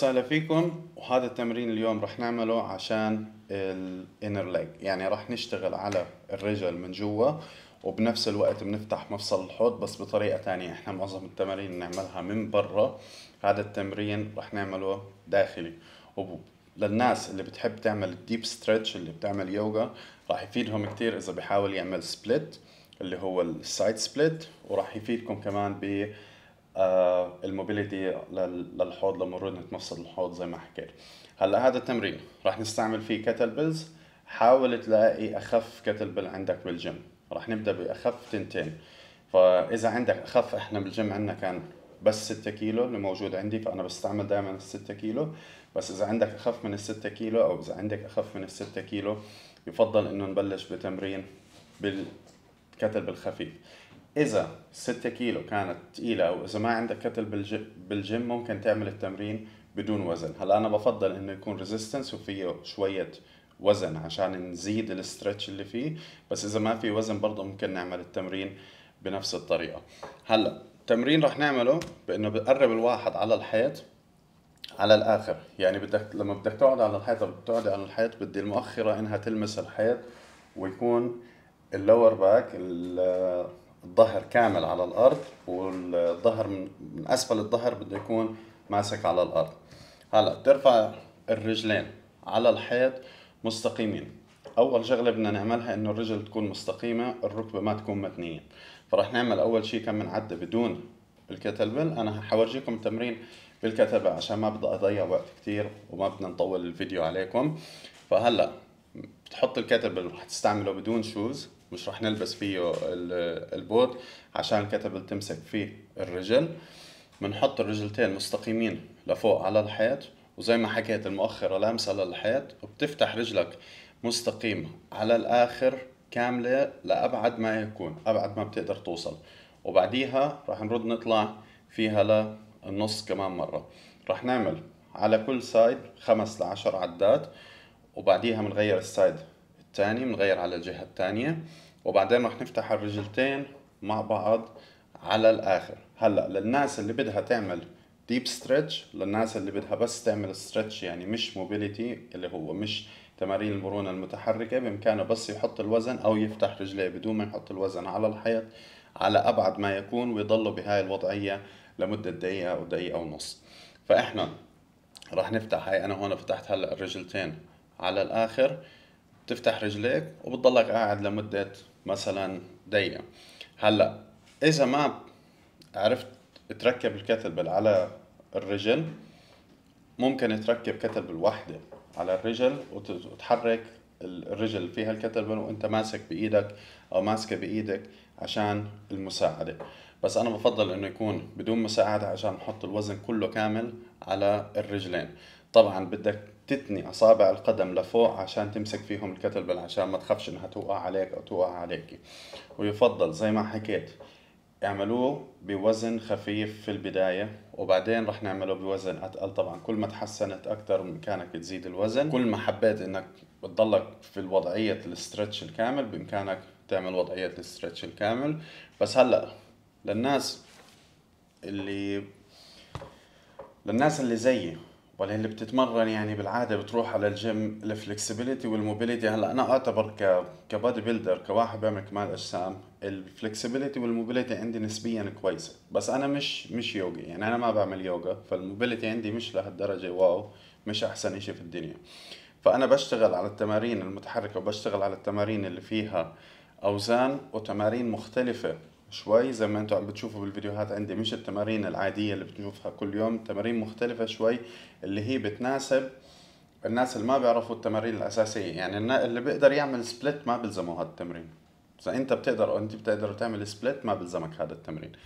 وسهلا فيكم وهذا التمرين اليوم رح نعمله عشان الانر ليج يعني رح نشتغل على الرجل من جوا وبنفس الوقت بنفتح مفصل الحوض بس بطريقه تانية احنا معظم التمارين نعملها من برا هذا التمرين رح نعمله داخلي وللناس اللي بتحب تعمل الديب ستريتش اللي بتعمل يوغا رح يفيدهم كتير اذا بحاول يعمل سبليت اللي هو السايد سبليت وراح يفيدكم كمان ب آه، الموبيليتي للحوض لمرونة مفصل الحوض زي ما حكيت هلا هذا التمرين رح نستعمل فيه كتل بيلز حاول تلاقي اخف كتل بيل عندك بالجيم رح نبدا باخف تنتين فاذا عندك اخف احنا بالجيم عندنا كان بس 6 كيلو اللي موجود عندي فانا بستعمل دائما ال 6 كيلو بس اذا عندك اخف من ال 6 كيلو او اذا عندك اخف من ال 6 كيلو يفضل انه نبلش بتمرين بالكتل بالخفيف اذا 6 كيلو كانت تقيله او اذا ما عندك كتل بالجيم ممكن تعمل التمرين بدون وزن هلا انا بفضل انه يكون ريزيستنس وفيه شويه وزن عشان نزيد الاسترتش اللي فيه بس اذا ما في وزن برضه ممكن نعمل التمرين بنفس الطريقه هلا التمرين رح نعمله بانه بقرب الواحد على الحيط على الاخر يعني بدك لما بدك تقعد على الحيط بتقعد على الحيط بدي المؤخره انها تلمس الحيط ويكون اللور باك الظهر كامل على الارض والظهر من اسفل الظهر بده يكون ماسك على الارض هلا بترفع الرجلين على الحيط مستقيمين اول شغله بدنا نعملها انه الرجل تكون مستقيمه الركبه ما تكون متنيه فرح نعمل اول شيء كم عده بدون الكتلبل انا حورجيكم تمرين بالكتبه عشان ما بدي اضيع وقت كثير وما بدنا نطول الفيديو عليكم فهلا بتحط الكتلبل رح تستعمله بدون شوز مش رح نلبس فيه البوت عشان كتب تمسك فيه الرجل بنحط الرجلتين مستقيمين لفوق على الحيط وزي ما حكيت المؤخرة لامسة للحيط وبتفتح رجلك مستقيمة على الآخر كاملة لأبعد ما يكون أبعد ما بتقدر توصل وبعديها رح نرد نطلع فيها للنص كمان مرة رح نعمل على كل سايد خمس لعشر عدات وبعديها بنغير السايد الثاني بنغير على الجهة الثانية وبعدين رح نفتح الرجلتين مع بعض على الاخر هلا للناس اللي بدها تعمل ديب ستريتش للناس اللي بدها بس تعمل ستريتش يعني مش موبيليتي اللي هو مش تمارين المرونة المتحركة بإمكانه بس يحط الوزن أو يفتح رجليه بدون ما يحط الوزن على الحيط على أبعد ما يكون ويضلوا بهاي الوضعية لمدة دقيقة أو دقيقة ونص فإحنا راح نفتح هاي أنا هون فتحت هلأ الرجلتين على الآخر بتفتح رجليك وبتضلك قاعد لمدة مثلا دقيقة هلا إذا ما عرفت تركب الكتل على الرجل ممكن تركب كتل وحدة على الرجل وتحرك الرجل فيها الكتل وانت ماسك بايدك او ماسكه بايدك عشان المساعده بس انا بفضل انه يكون بدون مساعده عشان نحط الوزن كله كامل على الرجلين طبعا بدك تتني اصابع القدم لفوق عشان تمسك فيهم الكتل عشان ما تخافش انها توقع عليك او توقع عليكي ويفضل زي ما حكيت اعملوه بوزن خفيف في البداية وبعدين رح نعمله بوزن أتقل طبعا كل ما تحسنت أكتر بإمكانك تزيد الوزن كل ما حبيت إنك بتضلك في الوضعية الاسترتش الكامل بإمكانك تعمل وضعية الاسترتش الكامل بس هلأ للناس اللي للناس اللي زيي ولا اللي بتتمرن يعني بالعاده بتروح على الجيم الفلكسبيليتي والموبيليتي هلا انا اعتبر ك كبادي بيلدر كواحد بيعمل كمال اجسام الفلكسبيليتي والموبيليتي عندي نسبيا كويسه بس انا مش مش يوجي يعني انا ما بعمل يوجا فالموبيليتي عندي مش لهالدرجه واو مش احسن اشي في الدنيا فانا بشتغل على التمارين المتحركه وبشتغل على التمارين اللي فيها اوزان وتمارين مختلفه شوي زي ما انتم عم بتشوفوا بالفيديوهات عندي مش التمارين العادية اللي بتشوفها كل يوم تمارين مختلفة شوي اللي هي بتناسب الناس اللي ما بيعرفوا التمارين الأساسية يعني اللي بيقدر يعمل سبلت ما بلزمه هذا التمرين إذا أنت بتقدر أو أنت بتقدر تعمل سبلت ما بيلزمك هذا التمرين